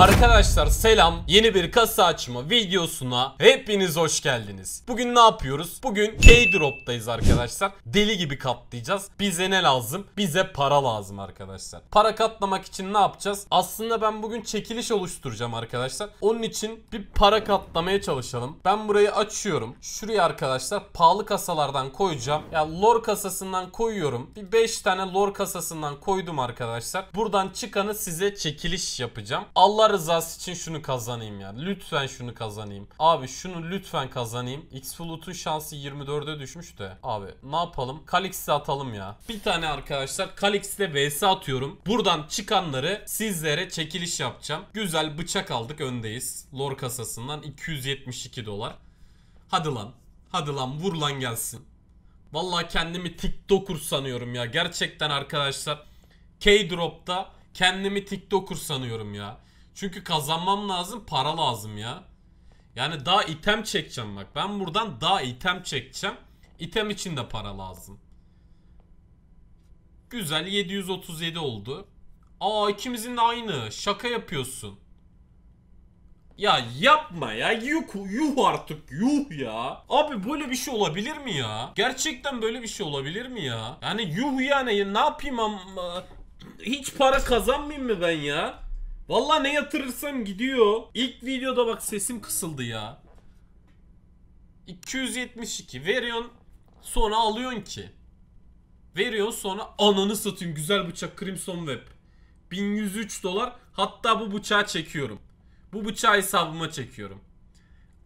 Arkadaşlar selam yeni bir kasa açma videosuna hepiniz hoş geldiniz. Bugün ne yapıyoruz? Bugün K-Drop'tayız arkadaşlar. Deli gibi katlayacağız. Bize ne lazım? Bize para lazım arkadaşlar. Para katlamak için ne yapacağız? Aslında ben bugün çekiliş oluşturacağım arkadaşlar. Onun için bir para katlamaya çalışalım. Ben burayı açıyorum. Şuraya arkadaşlar pahalı kasalardan koyacağım. Ya yani lor kasasından koyuyorum. Bir 5 tane lor kasasından koydum arkadaşlar. Buradan çıkanı size çekiliş yapacağım. Allah Allah rızası için şunu kazanayım ya. Lütfen şunu kazanayım. Abi şunu lütfen kazanayım. X-Float'un şansı 24'e düşmüş de. Abi ne yapalım? Kalix'i atalım ya. Bir tane arkadaşlar Kalix'te vs atıyorum. Buradan çıkanları sizlere çekiliş yapacağım. Güzel bıçak aldık öndeyiz. Lor kasasından 272 dolar. Hadi lan. Hadi lan vur lan gelsin. Vallahi kendimi TikToker sanıyorum ya. Gerçekten arkadaşlar K-Drop'ta kendimi TikToker sanıyorum ya. Çünkü kazanmam lazım para lazım ya. Yani daha item çekeceğim bak. Ben buradan daha item çekeceğim. İtem için de para lazım. Güzel 737 oldu. Aa ikimizin de aynı. Şaka yapıyorsun. Ya yapma ya. Yuh, yuh artık yuh ya. Abi böyle bir şey olabilir mi ya? Gerçekten böyle bir şey olabilir mi ya? Yani yuh yani ne yapayım ama... Hiç para kazanmayayım mı ben ya? Valla ne yatırırsam gidiyor. İlk videoda bak sesim kısıldı ya. 272 veriyon sonra alıyorsun ki. veriyon sonra ananı satayım güzel bıçak Crimson Web. 1103 dolar hatta bu bıçağı çekiyorum. Bu bıçağı hesabıma çekiyorum.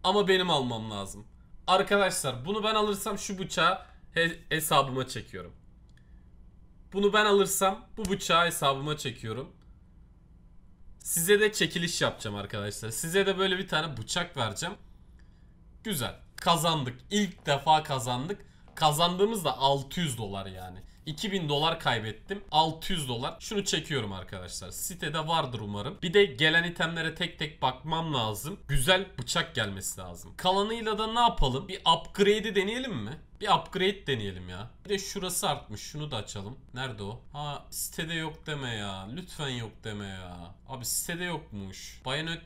Ama benim almam lazım. Arkadaşlar bunu ben alırsam şu bıçağı he hesabıma çekiyorum. Bunu ben alırsam bu bıçağı hesabıma çekiyorum. Size de çekiliş yapacağım arkadaşlar. Size de böyle bir tane bıçak vereceğim. Güzel. Kazandık. İlk defa kazandık. Kazandığımız da 600 dolar yani. 2000 dolar kaybettim. 600 dolar. Şunu çekiyorum arkadaşlar. Sitede vardır umarım. Bir de gelen itemlere tek tek bakmam lazım. Güzel bıçak gelmesi lazım. Kalanıyla da ne yapalım? Bir upgrade'i deneyelim mi? Bir upgrade deneyelim ya. Bir de şurası artmış. Şunu da açalım. Nerede o? Ha sitede yok deme ya. Lütfen yok deme ya. Abi sitede yokmuş. Bayonet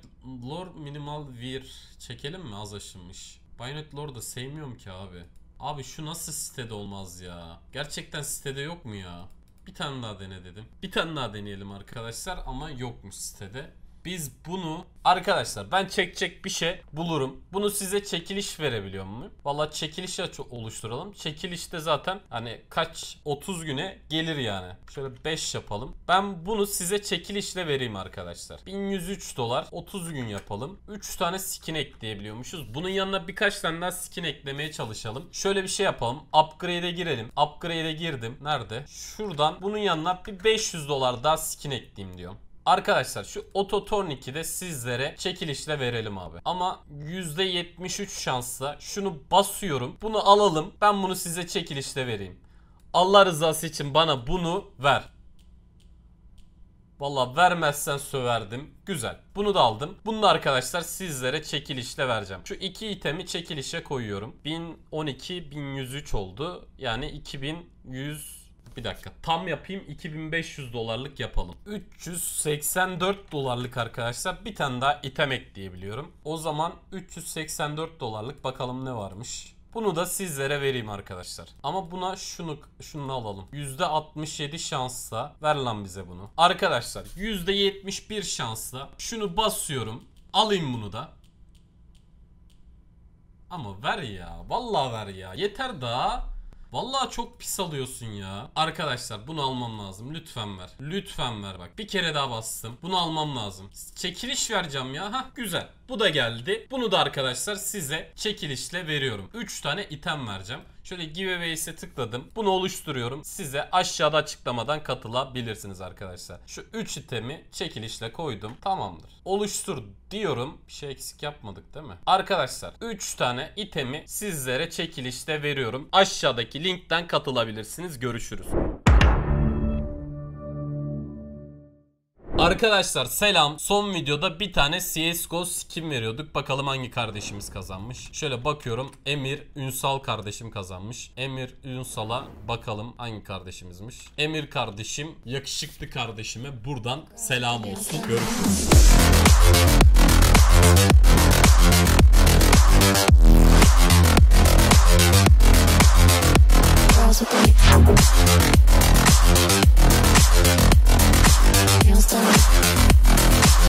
lore minimal vir. Çekelim mi? Az aşınmış. Bayonet lore da sevmiyorum ki abi. Abi şu nasıl sitede olmaz ya? Gerçekten sitede yok mu ya? Bir tane daha dene dedim. Bir tane daha deneyelim arkadaşlar ama yokmuş sitede. Biz bunu arkadaşlar ben çekecek bir şey bulurum. Bunu size çekiliş verebiliyor muyum? Valla çekiliş oluşturalım. Çekilişte zaten hani kaç 30 güne gelir yani. Şöyle 5 yapalım. Ben bunu size çekilişle vereyim arkadaşlar. 1103 dolar 30 gün yapalım. 3 tane skin ekleyebiliyormuşuz. Bunun yanına birkaç tane daha skin eklemeye çalışalım. Şöyle bir şey yapalım. Upgrade'e girelim. Upgrade'e girdim. Nerede? Şuradan bunun yanına bir 500 dolar daha skin ekleyeyim diyorum. Arkadaşlar şu ototorniki de sizlere çekilişle verelim abi. Ama %73 şansla şunu basıyorum. Bunu alalım. Ben bunu size çekilişle vereyim. Allah rızası için bana bunu ver. Valla vermezsen söverdim. Güzel. Bunu da aldım. Bunu da arkadaşlar sizlere çekilişle vereceğim. Şu iki itemi çekilişe koyuyorum. 1012, 1103 oldu. Yani 2100 bir dakika tam yapayım 2500 dolarlık yapalım. 384 dolarlık arkadaşlar bir tane daha item ekleyebiliyorum. O zaman 384 dolarlık bakalım ne varmış. Bunu da sizlere vereyim arkadaşlar. Ama buna şunu şunu alalım. %67 şansla ver lan bize bunu. Arkadaşlar %71 şansla şunu basıyorum. Alayım bunu da. Ama ver ya. Vallahi ver ya. Yeter daha. Vallahi çok pis alıyorsun ya. Arkadaşlar bunu almam lazım. Lütfen ver. Lütfen ver bak. Bir kere daha bastım. Bunu almam lazım. Çekiliş vereceğim ya. Hah güzel. Bu da geldi. Bunu da arkadaşlar size çekilişle veriyorum. 3 tane item vereceğim. Şöyle giveaway'se tıkladım. Bunu oluşturuyorum. Size aşağıda açıklamadan katılabilirsiniz arkadaşlar. Şu 3 itemi çekilişle koydum. Tamamdır. Oluştur diyorum. Bir şey eksik yapmadık değil mi? Arkadaşlar 3 tane itemi sizlere çekilişte veriyorum. Aşağıdaki linkten katılabilirsiniz. Görüşürüz. Arkadaşlar selam. Son videoda bir tane CSGO skin veriyorduk. Bakalım hangi kardeşimiz kazanmış. Şöyle bakıyorum. Emir Ünsal kardeşim kazanmış. Emir Ünsal'a bakalım hangi kardeşimizmiş. Emir kardeşim yakışıklı kardeşime buradan selam olsun. Görüşürüz.